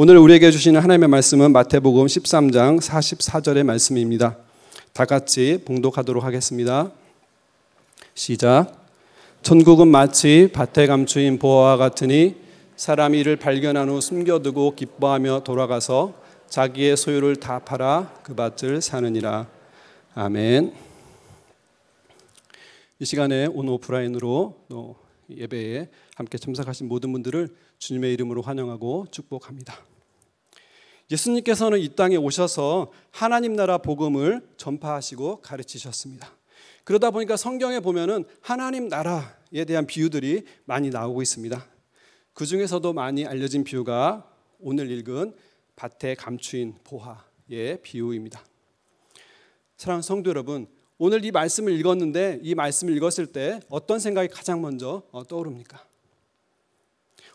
오늘 우리에게 주시는 하나님의 말씀은 마태복음 13장 44절의 말씀입니다. 다 같이 봉독하도록 하겠습니다. 시작. 천국은 마치 밭에 감추인 보화와 같으니 사람이 이를 발견한 후 숨겨두고 기뻐하며 돌아가서 자기의 소유를 다 팔아 그 밭을 사느니라. 아멘. 이 시간에 온 오프라인으로 예배에 함께 참석하신 모든 분들을 주님의 이름으로 환영하고 축복합니다. 예수님께서는 이 땅에 오셔서 하나님 나라 복음을 전파하시고 가르치셨습니다. 그러다 보니까 성경에 보면은 하나님 나라에 대한 비유들이 많이 나오고 있습니다. 그 중에서도 많이 알려진 비유가 오늘 읽은 밭에 감추인 보화의 비유입니다. 사랑하는 성도 여러분, 오늘 이 말씀을 읽었는데 이 말씀을 읽었을 때 어떤 생각이 가장 먼저 어, 떠오릅니까?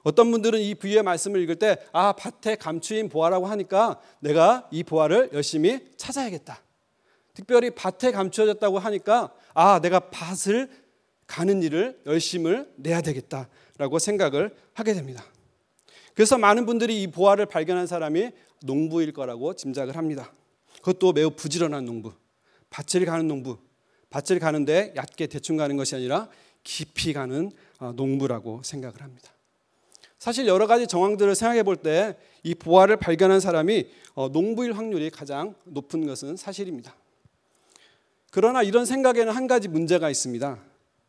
어떤 분들은 이 부유의 말씀을 읽을 때 아, 밭에 감추인 보화라고 하니까 내가 이 보화를 열심히 찾아야겠다. 특별히 밭에 감추어졌다고 하니까 아, 내가 밭을 가는 일을 열심을 내야 되겠다라고 생각을 하게 됩니다. 그래서 많은 분들이 이 보화를 발견한 사람이 농부일 거라고 짐작을 합니다. 그것도 매우 부지런한 농부, 밭을 가는 농부, 밭을 가는데 얕게 대충 가는 것이 아니라 깊이 가는 어, 농부라고 생각을 합니다. 사실 여러 가지 정황들을 생각해 볼 때 이 보화를 발견한 사람이 어, 농부일 확률이 가장 높은 것은 사실입니다. 그러나 이런 생각에는 한 가지 문제가 있습니다.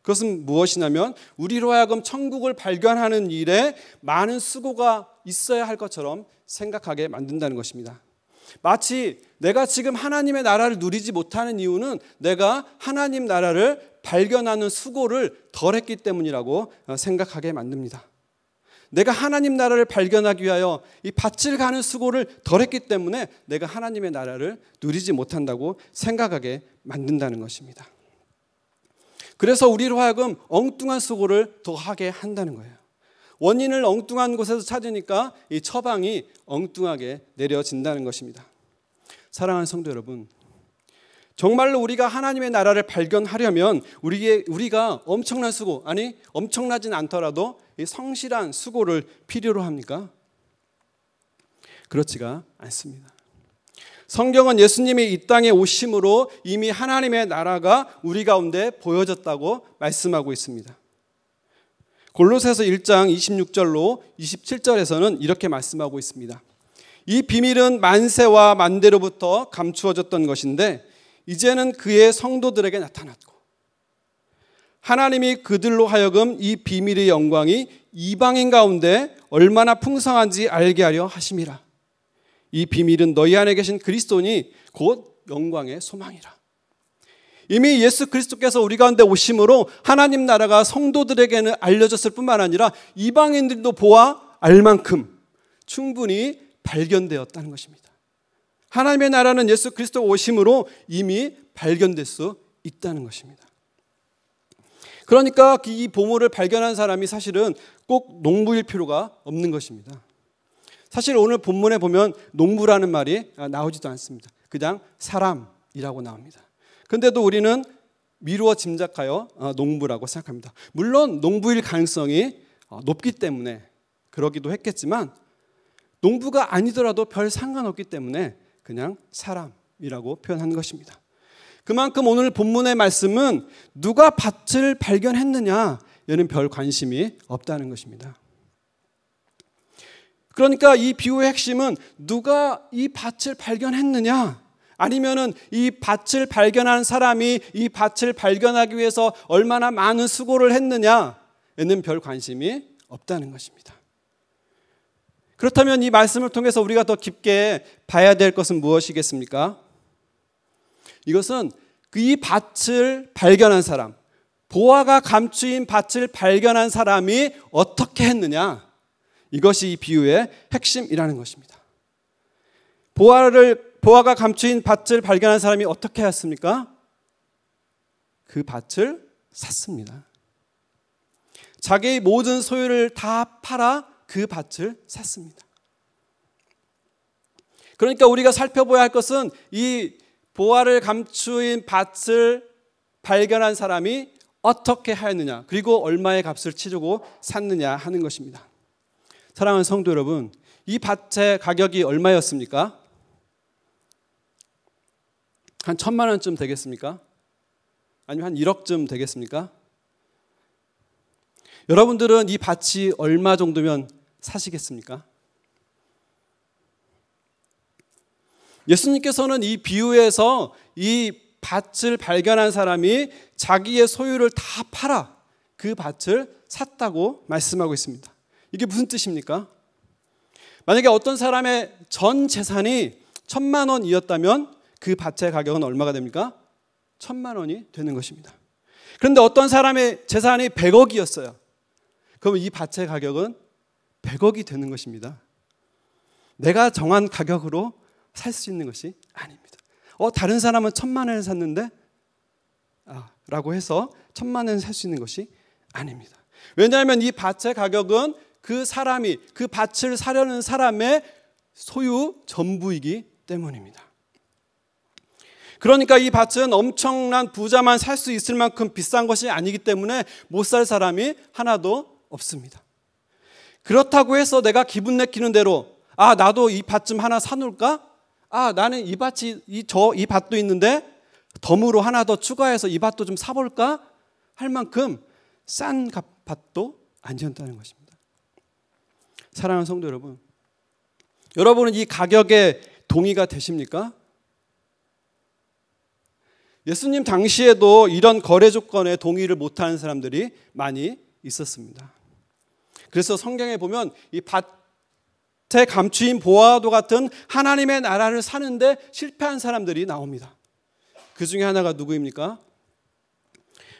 그것은 무엇이냐면 우리로 하여금 천국을 발견하는 일에 많은 수고가 있어야 할 것처럼 생각하게 만든다는 것입니다. 마치 내가 지금 하나님의 나라를 누리지 못하는 이유는 내가 하나님 나라를 발견하는 수고를 덜 했기 때문이라고 어, 생각하게 만듭니다. 내가 하나님 나라를 발견하기 위하여 이 밭을 가는 수고를 덜했기 때문에 내가 하나님의 나라를 누리지 못한다고 생각하게 만든다는 것입니다. 그래서 우리로 하여금 엉뚱한 수고를 더 하게 한다는 거예요. 원인을 엉뚱한 곳에서 찾으니까 이 처방이 엉뚱하게 내려진다는 것입니다. 사랑하는 성도 여러분, 정말로 우리가 하나님의 나라를 발견하려면 우리의, 우리가 엄청난 수고, 아니, 엄청나진 않더라도 성실한 수고를 필요로 합니까? 그렇지가 않습니다. 성경은 예수님이 이 땅에 오심으로 이미 하나님의 나라가 우리 가운데 보여졌다고 말씀하고 있습니다. 골로새서 1장 26절로 27절에서는 이렇게 말씀하고 있습니다. 이 비밀은 만세와 만대로부터 감추어졌던 것인데 이제는 그의 성도들에게 나타났고 하나님이 그들로 하여금 이 비밀의 영광이 이방인 가운데 얼마나 풍성한지 알게 하려 하심이라. 이 비밀은 너희 안에 계신 그리스도니 곧 영광의 소망이라. 이미 예수 그리스도께서 우리 가운데 오심으로 하나님 나라가 성도들에게는 알려졌을 뿐만 아니라 이방인들도 보아 알 만큼 충분히 발견되었다는 것입니다. 하나님의 나라는 예수 그리스도 오심으로 이미 발견될 수 있다는 것입니다. 그러니까 그 이 보물을 발견한 사람이 사실은 꼭 농부일 필요가 없는 것입니다. 사실 오늘 본문에 보면 농부라는 말이 아, 나오지도 않습니다. 그냥 사람이라고 나옵니다. 근데도 우리는 미루어 짐작하여 아, 농부라고 생각합니다. 물론 농부일 가능성이 아, 높기 때문에 그러기도 했겠지만 농부가 아니더라도 별 상관없기 때문에 그냥 사람이라고 표현한 것입니다. 그만큼 오늘 본문의 말씀은 누가 밭을 발견했느냐 얘는 별 관심이 없다는 것입니다. 그러니까 이 비유의 핵심은 누가 이 밭을 발견했느냐 아니면은 이 밭을 발견한 사람이 이 밭을 발견하기 위해서 얼마나 많은 수고를 했느냐에는 별 관심이 없다는 것입니다. 그렇다면 이 말씀을 통해서 우리가 더 깊게 봐야 될 것은 무엇이겠습니까? 이것은 그 이 밭을 발견한 사람, 보아가 감추인 밭을 발견한 사람이 어떻게 했느냐. 이것이 이 비유의 핵심이라는 것입니다. 보아를, 보아가 감추인 밭을 발견한 사람이 어떻게 했습니까? 그 밭을 샀습니다. 자기의 모든 소유를 다 팔아 그 밭을 샀습니다. 그러니까 우리가 살펴봐야 할 것은 이 보화를 감추인 밭을 발견한 사람이 어떻게 하였느냐, 그리고 얼마의 값을 치르고 샀느냐 하는 것입니다. 사랑하는 성도 여러분, 이 밭의 가격이 얼마였습니까? 한 천만 원쯤 되겠습니까? 아니면 한 1억쯤 되겠습니까? 여러분들은 이 밭이 얼마 정도면 사시겠습니까? 예수님께서는 이 비유에서 이 밭을 발견한 사람이 자기의 소유를 다 팔아 그 밭을 샀다고 말씀하고 있습니다. 이게 무슨 뜻입니까? 만약에 어떤 사람의 전 재산이 천만 원이었다면 그 밭의 가격은 얼마가 됩니까? 천만 원이 되는 것입니다. 그런데 어떤 사람의 재산이 1억이었어요 그럼 이 밭의 가격은 100억이 되는 것입니다. 내가 정한 가격으로 살 수 있는 것이 아닙니다. 어, 다른 사람은 천만 원을 샀는데? 아, 라고 해서 천만 원을 살 수 있는 것이 아닙니다. 왜냐하면 이 밭의 가격은 그 사람이 그 밭을 사려는 사람의 소유 전부이기 때문입니다. 그러니까 이 밭은 엄청난 부자만 살 수 있을 만큼 비싼 것이 아니기 때문에 못 살 사람이 하나도 없습니다. 그렇다고 해서 내가 기분 내키는 대로 아 나도 이 밭쯤 하나 사놓을까? 아 나는 이 밭이 저 이 밭도 있는데 덤으로 하나 더 추가해서 이 밭도 좀 사볼까? 할 만큼 싼 밭도 안전다는 것입니다. 사랑하는 성도 여러분, 여러분은 이 가격에 동의가 되십니까? 예수님 당시에도 이런 거래 조건에 동의를 못하는 사람들이 많이 있었습니다. 그래서 성경에 보면 이 밭에 감추인 보아도 같은 하나님의 나라를 사는데 실패한 사람들이 나옵니다. 그 중에 하나가 누구입니까?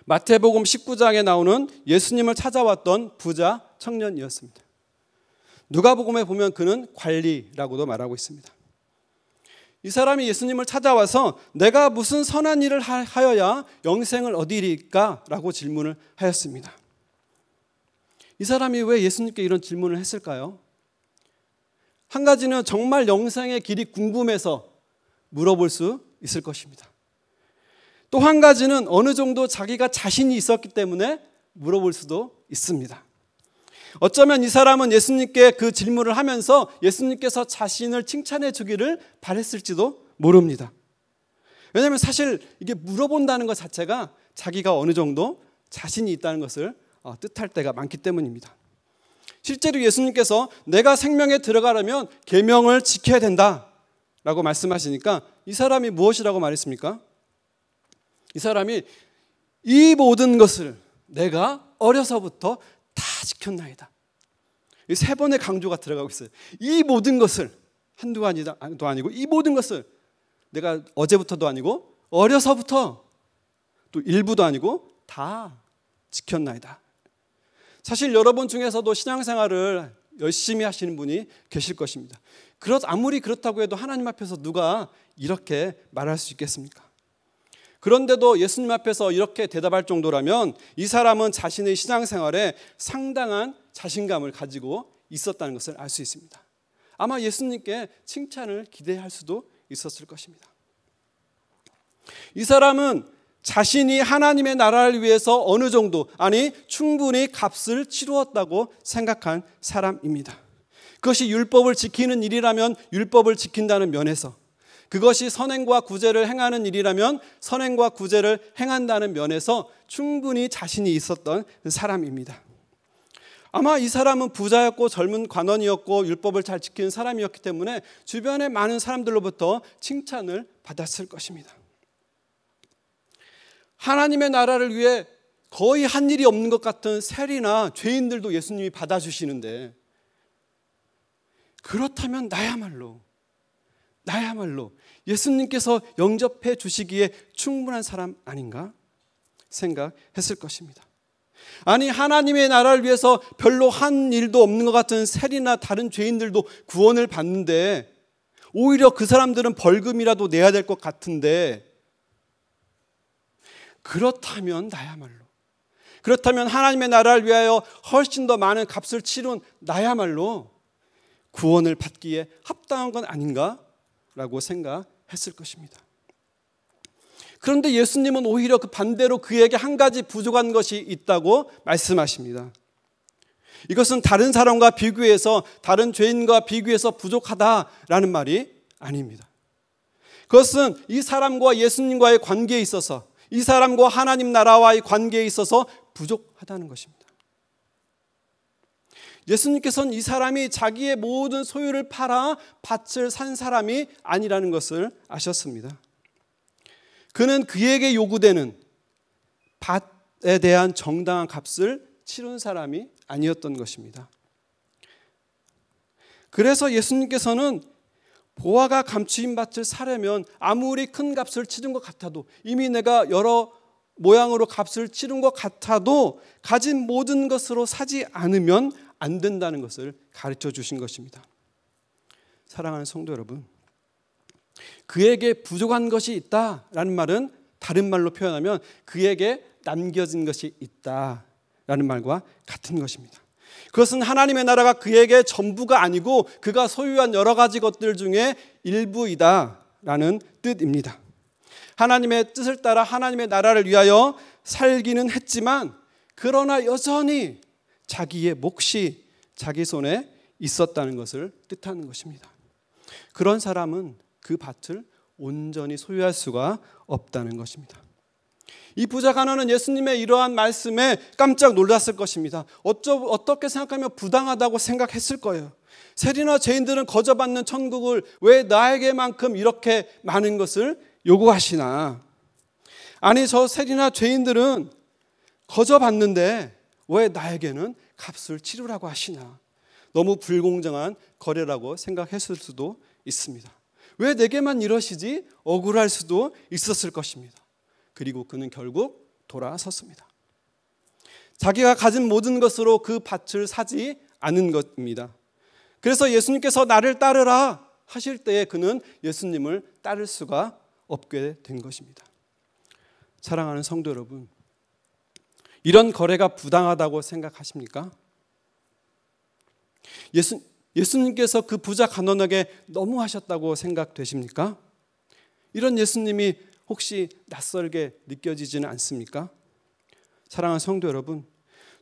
마태복음 19장에 나오는 예수님을 찾아왔던 부자 청년이었습니다. 누가복음에 보면 그는 관리라고도 말하고 있습니다. 이 사람이 예수님을 찾아와서 내가 무슨 선한 일을 하여야 영생을 얻으리까라고 질문을 하였습니다. 이 사람이 왜 예수님께 이런 질문을 했을까요? 한 가지는 정말 영생의 길이 궁금해서 물어볼 수 있을 것입니다. 또 한 가지는 어느 정도 자기가 자신이 있었기 때문에 물어볼 수도 있습니다. 어쩌면 이 사람은 예수님께 그 질문을 하면서 예수님께서 자신을 칭찬해 주기를 바랬을지도 모릅니다. 왜냐하면 사실 이게 물어본다는 것 자체가 자기가 어느 정도 자신이 있다는 것을 어, 뜻할 때가 많기 때문입니다. 실제로 예수님께서 내가 생명에 들어가려면 계명을 지켜야 된다라고 말씀하시니까 이 사람이 무엇이라고 말했습니까? 이 사람이 이 모든 것을 내가 어려서부터 다 지켰나이다. 세 번의 강조가 들어가고 있어요. 이 모든 것을 한두 가지도 아, 아니고 이 모든 것을 내가 어제부터도 아니고 어려서부터 또 일부도 아니고 다 지켰나이다. 사실 여러분 중에서도 신앙생활을 열심히 하시는 분이 계실 것입니다. 그렇 아무리 그렇다고 해도 하나님 앞에서 누가 이렇게 말할 수 있겠습니까? 그런데도 예수님 앞에서 이렇게 대답할 정도라면 이 사람은 자신의 신앙생활에 상당한 자신감을 가지고 있었다는 것을 알 수 있습니다. 아마 예수님께 칭찬을 기대할 수도 있었을 것입니다. 이 사람은 자신이 하나님의 나라를 위해서 어느 정도, 아니, 충분히 값을 치루었다고 생각한 사람입니다. 그것이 율법을 지키는 일이라면 율법을 지킨다는 면에서, 그것이 선행과 구제를 행하는 일이라면 선행과 구제를 행한다는 면에서 충분히 자신이 있었던 사람입니다. 아마 이 사람은 부자였고 젊은 관원이었고 율법을 잘 지키는 사람이었기 때문에 주변의 많은 사람들로부터 칭찬을 받았을 것입니다. 하나님의 나라를 위해 거의 한 일이 없는 것 같은 세리나 죄인들도 예수님이 받아주시는데 그렇다면 나야말로 나야말로 예수님께서 영접해 주시기에 충분한 사람 아닌가 생각했을 것입니다. 아니 하나님의 나라를 위해서 별로 한 일도 없는 것 같은 세리나 다른 죄인들도 구원을 받는데 오히려 그 사람들은 벌금이라도 내야 될 것 같은데 그렇다면 나야말로 그렇다면 하나님의 나라를 위하여 훨씬 더 많은 값을 치른 나야말로 구원을 받기에 합당한 건 아닌가라고 생각했을 것입니다. 그런데 예수님은 오히려 그 반대로 그에게 한 가지 부족한 것이 있다고 말씀하십니다. 이것은 다른 사람과 비교해서 다른 죄인과 비교해서 부족하다라는 말이 아닙니다. 그것은 이 사람과 예수님과의 관계에 있어서 이 사람과 하나님 나라와의 관계에 있어서 부족하다는 것입니다. 예수님께서는 이 사람이 자기의 모든 소유를 팔아 밭을 산 사람이 아니라는 것을 아셨습니다. 그는 그에게 요구되는 밭에 대한 정당한 값을 치른 사람이 아니었던 것입니다. 그래서 예수님께서는 보화가 감추인 밭을 사려면 아무리 큰 값을 치른 것 같아도 이미 내가 여러 모양으로 값을 치른 것 같아도 가진 모든 것으로 사지 않으면 안 된다는 것을 가르쳐 주신 것입니다. 사랑하는 성도 여러분, 그에게 부족한 것이 있다라는 말은 다른 말로 표현하면 그에게 남겨진 것이 있다라는 말과 같은 것입니다. 그것은 하나님의 나라가 그에게 전부가 아니고 그가 소유한 여러 가지 것들 중에 일부이다라는 뜻입니다. 하나님의 뜻을 따라 하나님의 나라를 위하여 살기는 했지만 그러나 여전히 자기의 몫이 자기 손에 있었다는 것을 뜻하는 것입니다. 그런 사람은 그 밭을 온전히 소유할 수가 없다는 것입니다. 이 부자 가난은 예수님의 이러한 말씀에 깜짝 놀랐을 것입니다. 어쩌, 어떻게 생각하면 부당하다고 생각했을 거예요. 세리나 죄인들은 거저받는 천국을 왜 나에게만큼 이렇게 많은 것을 요구하시나? 아니, 저 세리나 죄인들은 거저받는데 왜 나에게는 값을 치르라고 하시나? 너무 불공정한 거래라고 생각했을 수도 있습니다. 왜 내게만 이러시지? 억울할 수도 있었을 것입니다. 그리고 그는 결국 돌아섰습니다. 자기가 가진 모든 것으로 그 밭을 사지 않은 것입니다. 그래서 예수님께서 나를 따르라 하실 때에 그는 예수님을 따를 수가 없게 된 것입니다. 사랑하는 성도 여러분, 이런 거래가 부당하다고 생각하십니까? 예수, 예수님께서 그 부자 간원에게 너무 하셨다고 생각되십니까? 이런 예수님이 혹시 낯설게 느껴지지는 않습니까? 사랑하는 성도 여러분,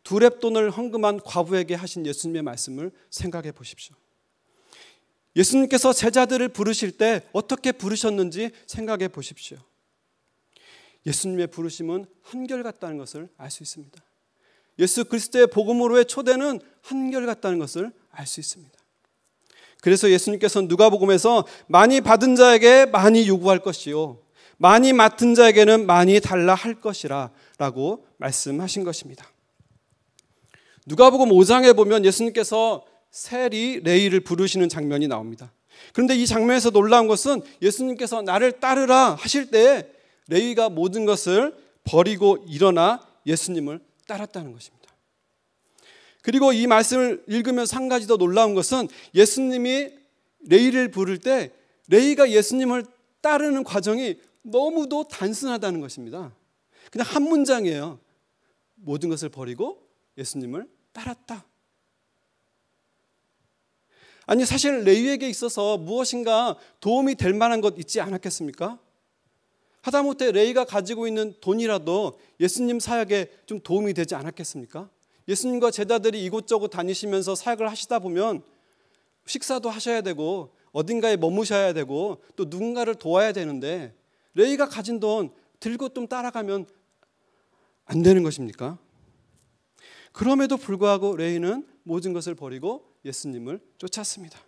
두랩돈을 헌금한 과부에게 하신 예수님의 말씀을 생각해 보십시오. 예수님께서 제자들을 부르실 때 어떻게 부르셨는지 생각해 보십시오. 예수님의 부르심은 한결같다는 것을 알 수 있습니다. 예수 그리스도의 복음으로의 초대는 한결같다는 것을 알 수 있습니다. 그래서 예수님께서 누가복음에서 많이 받은 자에게 많이 요구할 것이요 많이 맡은 자에게는 많이 달라 할 것이라 라고 말씀하신 것입니다. 누가복음 5장에 보면 예수님께서 세리 레이를 부르시는 장면이 나옵니다. 그런데 이 장면에서 놀라운 것은 예수님께서 나를 따르라 하실 때 레이가 모든 것을 버리고 일어나 예수님을 따랐다는 것입니다. 그리고 이 말씀을 읽으면서 한 가지 더 놀라운 것은 예수님이 레이를 부를 때 레이가 예수님을 따르는 과정이 너무도 단순하다는 것입니다. 그냥 한 문장이에요. 모든 것을 버리고 예수님을 따랐다. 아니 사실 레위에게 있어서 무엇인가 도움이 될 만한 것 있지 않았겠습니까? 하다못해 레이가 가지고 있는 돈이라도 예수님 사역에 좀 도움이 되지 않았겠습니까? 예수님과 제자들이 이곳저곳 다니시면서 사역을 하시다 보면 식사도 하셔야 되고 어딘가에 머무셔야 되고 또 누군가를 도와야 되는데 레이가 가진 돈 들고 좀 따라가면 안 되는 것입니까? 그럼에도 불구하고 레이는 모든 것을 버리고 예수님을 쫓았습니다.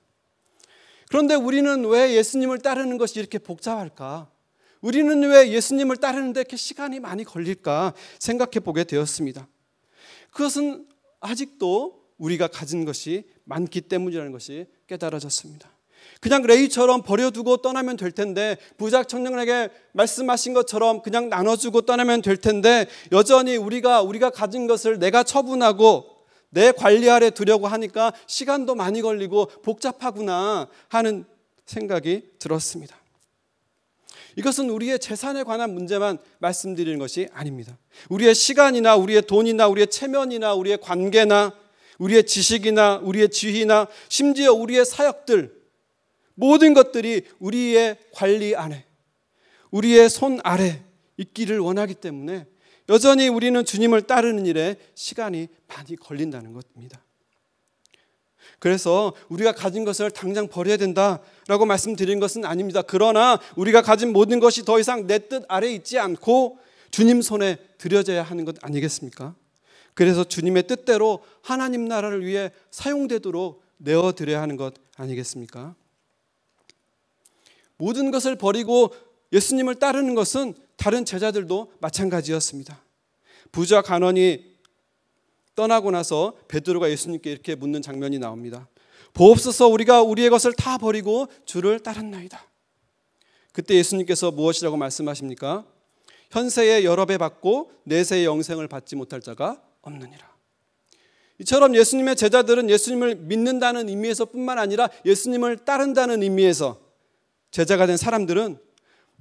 그런데 우리는 왜 예수님을 따르는 것이 이렇게 복잡할까? 우리는 왜 예수님을 따르는데 이렇게 시간이 많이 걸릴까 생각해 보게 되었습니다. 그것은 아직도 우리가 가진 것이 많기 때문이라는 것이 깨달아졌습니다. 그냥 레이처럼 버려두고 떠나면 될 텐데 부작 청년에게 말씀하신 것처럼 그냥 나눠주고 떠나면 될 텐데 여전히 우리가 우리가 가진 것을 내가 처분하고 내 관리 아래 두려고 하니까 시간도 많이 걸리고 복잡하구나 하는 생각이 들었습니다. 이것은 우리의 재산에 관한 문제만 말씀드리는 것이 아닙니다. 우리의 시간이나 우리의 돈이나 우리의 체면이나 우리의 관계나 우리의 지식이나 우리의 지위나 심지어 우리의 사역들 모든 것들이 우리의 관리 안에, 우리의 손 아래 있기를 원하기 때문에 여전히 우리는 주님을 따르는 일에 시간이 많이 걸린다는 것입니다. 그래서 우리가 가진 것을 당장 버려야 된다라고 말씀드린 것은 아닙니다. 그러나 우리가 가진 모든 것이 더 이상 내 뜻 아래 있지 않고 주님 손에 들여져야 하는 것 아니겠습니까? 그래서 주님의 뜻대로 하나님 나라를 위해 사용되도록 내어 드려야 하는 것 아니겠습니까? 모든 것을 버리고 예수님을 따르는 것은 다른 제자들도 마찬가지였습니다. 부자 간원이 떠나고 나서 베드로가 예수님께 이렇게 묻는 장면이 나옵니다. 보옵소서 우리가 우리의 것을 다 버리고 주를 따랐나이다. 그때 예수님께서 무엇이라고 말씀하십니까? 현세에 여러 배 받고 내세의 영생을 받지 못할 자가 없느니라. 이처럼 예수님의 제자들은 예수님을 믿는다는 의미에서뿐만 아니라 예수님을 따른다는 의미에서 제자가 된 사람들은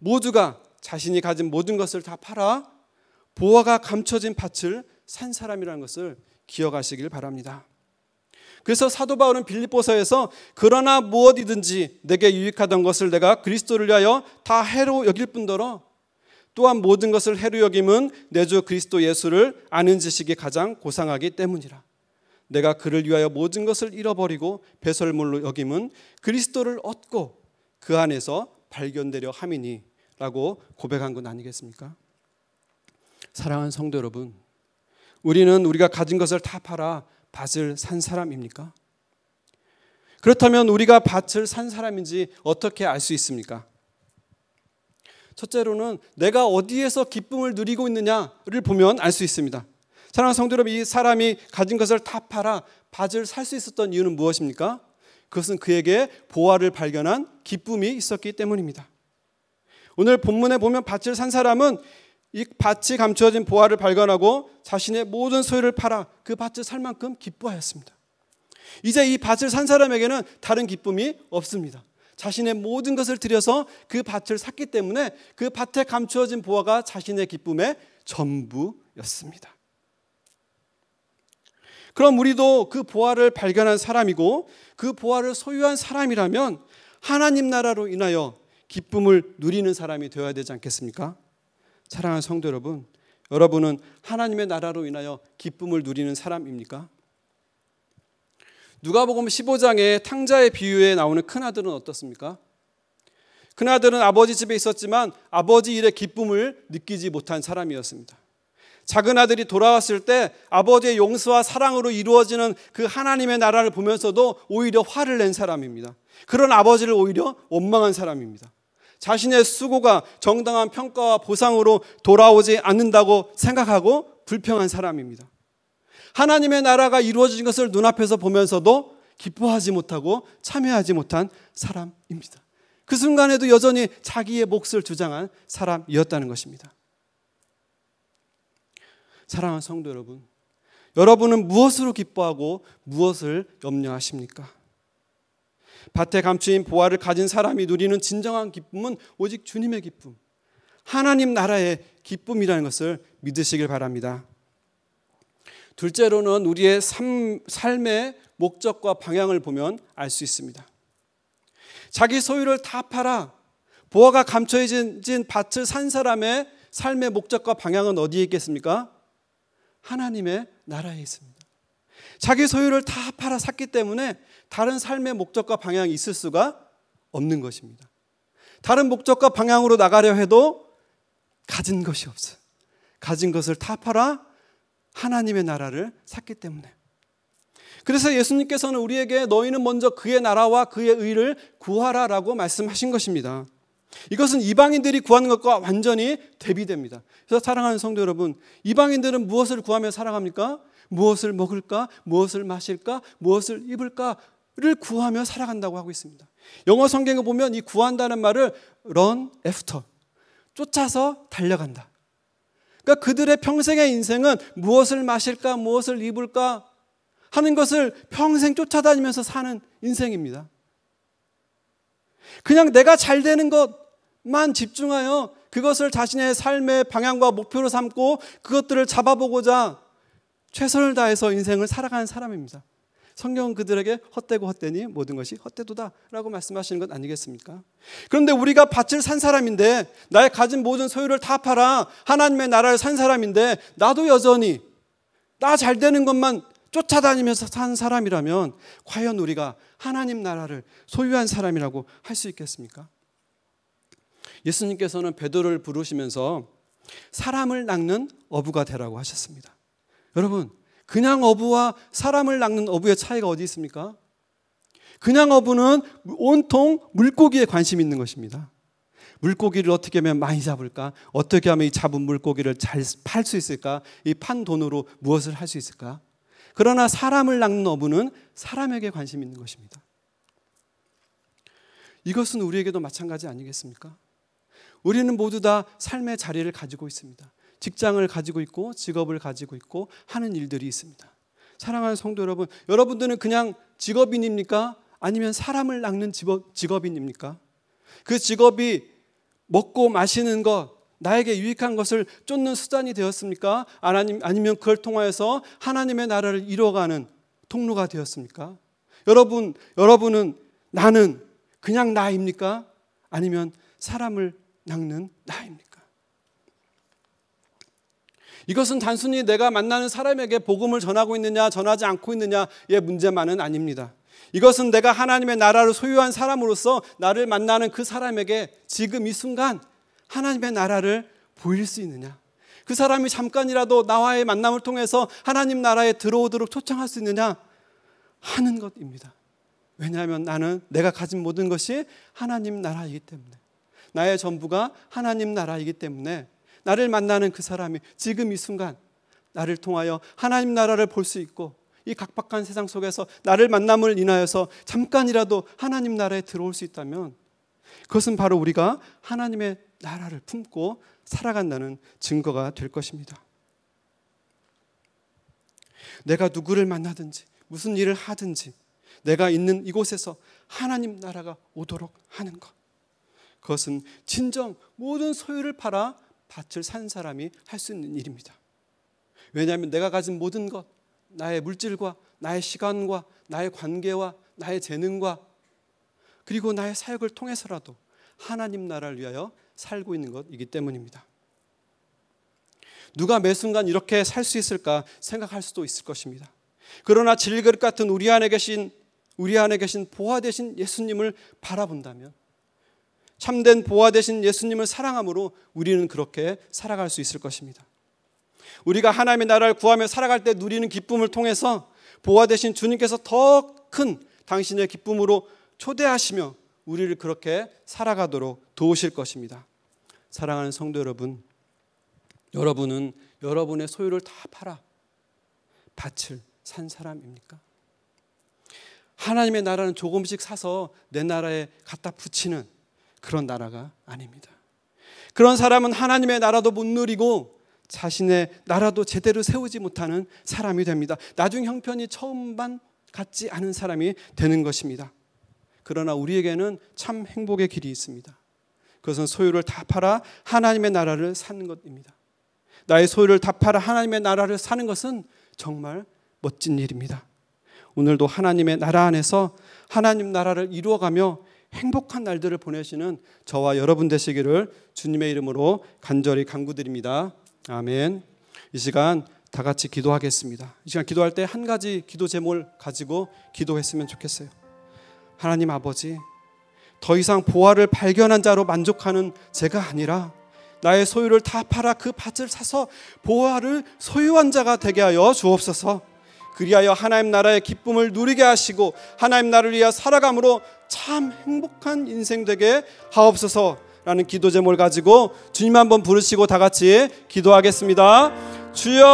모두가 자신이 가진 모든 것을 다 팔아 보화가 감춰진 밭을 산 사람이라는 것을 기억하시길 바랍니다. 그래서 사도 바울은 빌립보서에서 그러나 무엇이든지 내게 유익하던 것을 내가 그리스도를 위하여 다 해로 여길 뿐더러 또한 모든 것을 해로 여김은 내 주 그리스도 예수를 아는 지식이 가장 고상하기 때문이라. 내가 그를 위하여 모든 것을 잃어버리고 배설물로 여김은 그리스도를 얻고 그 안에서 발견되려 함이니라고 고백한 건 아니겠습니까? 사랑하는 성도 여러분, 우리는 우리가 가진 것을 다 팔아 밭을 산 사람입니까? 그렇다면 우리가 밭을 산 사람인지 어떻게 알 수 있습니까? 첫째로는 내가 어디에서 기쁨을 누리고 있느냐를 보면 알 수 있습니다. 사랑하는 성도 여러분, 이 사람이 가진 것을 다 팔아 밭을 살 수 있었던 이유는 무엇입니까? 그것은 그에게 보화를 발견한 기쁨이 있었기 때문입니다. 오늘 본문에 보면 밭을 산 사람은 이 밭이 감추어진 보화를 발견하고 자신의 모든 소유를 팔아 그 밭을 살 만큼 기뻐하였습니다. 이제 이 밭을 산 사람에게는 다른 기쁨이 없습니다. 자신의 모든 것을 들여서 그 밭을 샀기 때문에 그 밭에 감추어진 보화가 자신의 기쁨의 전부였습니다. 그럼 우리도 그 보화를 발견한 사람이고 그 보화를 소유한 사람이라면 하나님 나라로 인하여 기쁨을 누리는 사람이 되어야 되지 않겠습니까? 사랑하는 성도 여러분, 여러분은 하나님의 나라로 인하여 기쁨을 누리는 사람입니까? 누가복음 15장의 탕자의 비유에 나오는 큰 아들은 어떻습니까? 큰 아들은 아버지 집에 있었지만 아버지 일의 기쁨을 느끼지 못한 사람이었습니다. 작은 아들이 돌아왔을 때 아버지의 용서와 사랑으로 이루어지는 그 하나님의 나라를 보면서도 오히려 화를 낸 사람입니다. 그런 아버지를 오히려 원망한 사람입니다. 자신의 수고가 정당한 평가와 보상으로 돌아오지 않는다고 생각하고 불평한 사람입니다. 하나님의 나라가 이루어진 것을 눈앞에서 보면서도 기뻐하지 못하고 참여하지 못한 사람입니다. 그 순간에도 여전히 자기의 몫을 주장한 사람이었다는 것입니다. 사랑하는 성도 여러분, 여러분은 무엇으로 기뻐하고 무엇을 염려하십니까? 밭에 감추인 보화를 가진 사람이 누리는 진정한 기쁨은 오직 주님의 기쁨, 하나님 나라의 기쁨이라는 것을 믿으시길 바랍니다. 둘째로는 우리의 삶, 삶의 목적과 방향을 보면 알 수 있습니다. 자기 소유를 다 팔아 보화가 감춰진 밭을 산 사람의 삶의 목적과 방향은 어디에 있겠습니까? 하나님의 나라에 있습니다. 자기 소유를 다 팔아 샀기 때문에 다른 삶의 목적과 방향이 있을 수가 없는 것입니다. 다른 목적과 방향으로 나가려 해도 가진 것이 없어. 가진 것을 다 팔아 하나님의 나라를 샀기 때문에. 그래서 예수님께서는 우리에게 너희는 먼저 그의 나라와 그의 의를 구하라라고 말씀하신 것입니다. 이것은 이방인들이 구하는 것과 완전히 대비됩니다. 그래서 사랑하는 성도 여러분, 이방인들은 무엇을 구하며 살아갑니까? 무엇을 먹을까? 무엇을 마실까? 무엇을 입을까?를 구하며 살아간다고 하고 있습니다. 영어 성경에 보면 이 구한다는 말을 run after, 쫓아서 달려간다. 그러니까 그들의 평생의 인생은 무엇을 마실까? 무엇을 입을까? 하는 것을 평생 쫓아다니면서 사는 인생입니다. 그냥 내가 잘 되는 것만 집중하여 그것을 자신의 삶의 방향과 목표로 삼고 그것들을 잡아보고자 최선을 다해서 인생을 살아가는 사람입니다. 성경은 그들에게 헛되고 헛되니 모든 것이 헛되도다 라고 말씀하시는 것 아니겠습니까? 그런데 우리가 밭을 산 사람인데 나의 가진 모든 소유를 다 팔아 하나님의 나라를 산 사람인데 나도 여전히 나 잘 되는 것만 쫓아다니면서 산 사람이라면 과연 우리가 하나님 나라를 소유한 사람이라고 할 수 있겠습니까? 예수님께서는 베드로를 부르시면서 사람을 낚는 어부가 되라고 하셨습니다. 여러분, 그냥 어부와 사람을 낚는 어부의 차이가 어디 있습니까? 그냥 어부는 온통 물고기에 관심 있는 것입니다. 물고기를 어떻게 하면 많이 잡을까? 어떻게 하면 이 잡은 물고기를 잘 팔 수 있을까? 이 판 돈으로 무엇을 할 수 있을까? 그러나 사람을 낚는 어부는 사람에게 관심 있는 것입니다. 이것은 우리에게도 마찬가지 아니겠습니까? 우리는 모두 다 삶의 자리를 가지고 있습니다. 직장을 가지고 있고 직업을 가지고 있고 하는 일들이 있습니다. 사랑하는 성도 여러분, 여러분들은 그냥 직업인입니까? 아니면 사람을 낚는 직업인입니까? 그 직업이 먹고 마시는 것, 나에게 유익한 것을 쫓는 수단이 되었습니까? 아니면 그걸 통하여서 하나님의 나라를 이뤄가는 통로가 되었습니까? 여러분, 여러분은 나는 그냥 나입니까? 아니면 사람을 낚는 나입니까? 이것은 단순히 내가 만나는 사람에게 복음을 전하고 있느냐, 전하지 않고 있느냐의 문제만은 아닙니다. 이것은 내가 하나님의 나라를 소유한 사람으로서 나를 만나는 그 사람에게 지금 이 순간 하나님의 나라를 보일 수 있느냐. 그 사람이 잠깐이라도 나와의 만남을 통해서 하나님 나라에 들어오도록 초청할 수 있느냐 하는 것입니다. 왜냐하면 나는 내가 가진 모든 것이 하나님 나라이기 때문에 나의 전부가 하나님 나라이기 때문에 나를 만나는 그 사람이 지금 이 순간 나를 통하여 하나님 나라를 볼 수 있고 이 각박한 세상 속에서 나를 만남을 인하여서 잠깐이라도 하나님 나라에 들어올 수 있다면 그것은 바로 우리가 하나님의 나라를 품고 살아간다는 증거가 될 것입니다. 내가 누구를 만나든지 무슨 일을 하든지 내가 있는 이곳에서 하나님 나라가 오도록 하는 것. 그것은 진정 모든 소유를 팔아 밭을 산 사람이 할 수 있는 일입니다. 왜냐하면 내가 가진 모든 것, 나의 물질과 나의 시간과 나의 관계와 나의 재능과 그리고 나의 사역을 통해서라도 하나님 나라를 위하여 살고 있는 것이기 때문입니다. 누가 매 순간 이렇게 살 수 있을까 생각할 수도 있을 것입니다. 그러나 질그릇 같은 우리 안에 계신 우리 안에 계신 보화 되신 예수님을 바라본다면 참된 보화 되신 예수님을 사랑함으로 우리는 그렇게 살아갈 수 있을 것입니다. 우리가 하나님의 나라를 구하며 살아갈 때 누리는 기쁨을 통해서 보아 되신 주님께서 더 큰 당신의 기쁨으로 초대하시며 우리를 그렇게 살아가도록 도우실 것입니다. 사랑하는 성도 여러분, 여러분은 여러분의 소유를 다 팔아 밭을 산 사람입니까? 하나님의 나라는 조금씩 사서 내 나라에 갖다 붙이는 그런 나라가 아닙니다. 그런 사람은 하나님의 나라도 못 누리고 자신의 나라도 제대로 세우지 못하는 사람이 됩니다. 나중 형편이 처음만 같지 않은 사람이 되는 것입니다. 그러나 우리에게는 참 행복의 길이 있습니다. 그것은 소유를 다 팔아 하나님의 나라를 사는 것입니다. 나의 소유를 다 팔아 하나님의 나라를 사는 것은 정말 멋진 일입니다. 오늘도 하나님의 나라 안에서 하나님 나라를 이루어가며 행복한 날들을 보내시는 저와 여러분 되시기를 주님의 이름으로 간절히 간구드립니다. 아멘. 이 시간 다 같이 기도하겠습니다. 이 시간 기도할 때 한 가지 기도 제목을 가지고 기도했으면 좋겠어요. 하나님 아버지, 더 이상 보화를 발견한 자로 만족하는 제가 아니라 나의 소유를 다 팔아 그 밭을 사서 보화를 소유한 자가 되게 하여 주옵소서. 그리하여 하나님 나라의 기쁨을 누리게 하시고 하나님 나를 라 위하여 살아감으로 참 행복한 인생 되게 하옵소서라는 기도 제목을 가지고 주님 한번 부르시고 다 같이 기도하겠습니다. 주여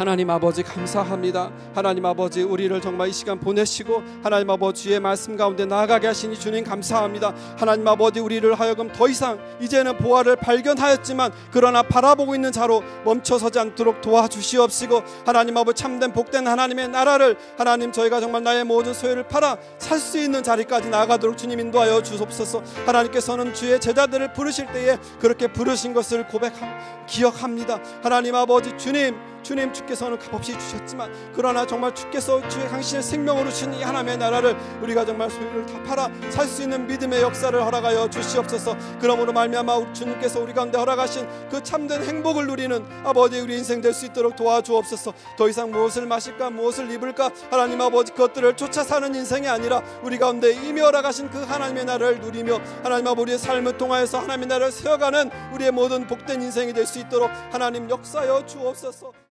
하나님 아버지 감사합니다. 하나님 아버지 우리를 정말 이 시간 보내시고 하나님 아버지의 말씀 가운데 나아가게 하시니 주님 감사합니다. 하나님 아버지 우리를 하여금 더 이상 이제는 보아를 발견하였지만 그러나 바라보고 있는 자로 멈춰서지 않도록 도와주시옵시고 하나님 아버지 참된 복된 하나님의 나라를 하나님 저희가 정말 나의 모든 소유를 팔아 살 수 있는 자리까지 나아가도록 주님 인도하여 주옵소서. 하나님께서는 주의 제자들을 부르실 때에 그렇게 부르신 것을 고백 기억합니다. 하나님 아버지 주님 주님 주께서는 값없이 주셨지만 그러나 정말 주께서 주의 당신의 생명으로 주신 이 하나님의 나라를 우리가 정말 소유를 다 팔아 살 수 있는 믿음의 역사를 허락하여 주시옵소서 그러므로 말미암아 주님께서 우리 가운데 허락하신 그 참된 행복을 누리는 아버지 우리 인생 될 수 있도록 도와주옵소서 더 이상 무엇을 마실까 무엇을 입을까 하나님 아버지 그것들을 쫓아 사는 인생이 아니라 우리 가운데 이미 허락하신 그 하나님의 나라를 누리며 하나님 아버지의 삶을 통하여서 하나님의 나라를 세워가는 우리의 모든 복된 인생이 될 수 있도록 하나님 역사여 주옵소서